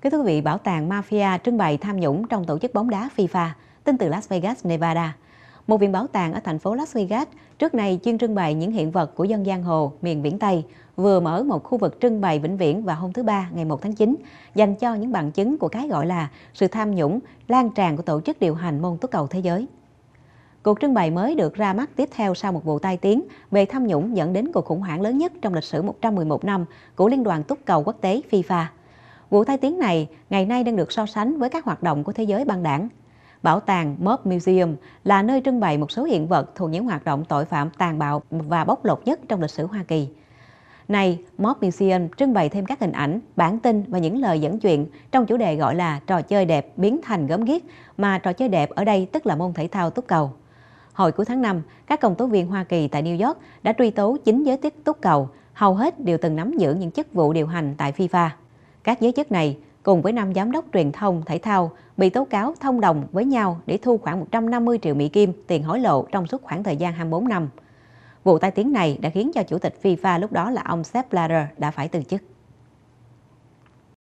Kính thưa quý vị, bảo tàng Mafia trưng bày tham nhũng trong tổ chức bóng đá FIFA, tin từ Las Vegas, Nevada. Một viện bảo tàng ở thành phố Las Vegas trước nay chuyên trưng bày những hiện vật của dân giang hồ miền biển Tây, vừa mở một khu vực trưng bày vĩnh viễn vào hôm thứ Ba ngày 1 tháng 9, dành cho những bằng chứng của cái gọi là sự tham nhũng lan tràn của tổ chức điều hành môn túc cầu thế giới. Cuộc trưng bày mới được ra mắt tiếp theo sau một vụ tai tiếng về tham nhũng dẫn đến cuộc khủng hoảng lớn nhất trong lịch sử 111 năm của Liên đoàn Túc cầu Quốc tế FIFA. Vụ tai tiếng này ngày nay đang được so sánh với các hoạt động của thế giới băng đảng. Bảo tàng Mob Museum là nơi trưng bày một số hiện vật thuộc những hoạt động tội phạm tàn bạo và bóc lột nhất trong lịch sử Hoa Kỳ. Này, Mob Museum trưng bày thêm các hình ảnh, bản tin và những lời dẫn chuyện trong chủ đề gọi là trò chơi đẹp biến thành gớm ghiếc, mà trò chơi đẹp ở đây tức là môn thể thao túc cầu. Hồi cuối tháng 5, các công tố viên Hoa Kỳ tại New York đã truy tố chính giới tiết túc cầu, hầu hết đều từng nắm giữ những chức vụ điều hành tại FIFA. Các giới chức này cùng với năm giám đốc truyền thông thể thao bị tố cáo thông đồng với nhau để thu khoảng 150 triệu Mỹ Kim tiền hối lộ trong suốt khoảng thời gian 24 năm. Vụ tai tiếng này đã khiến cho chủ tịch FIFA lúc đó là ông Sepp Blatter đã phải từ chức.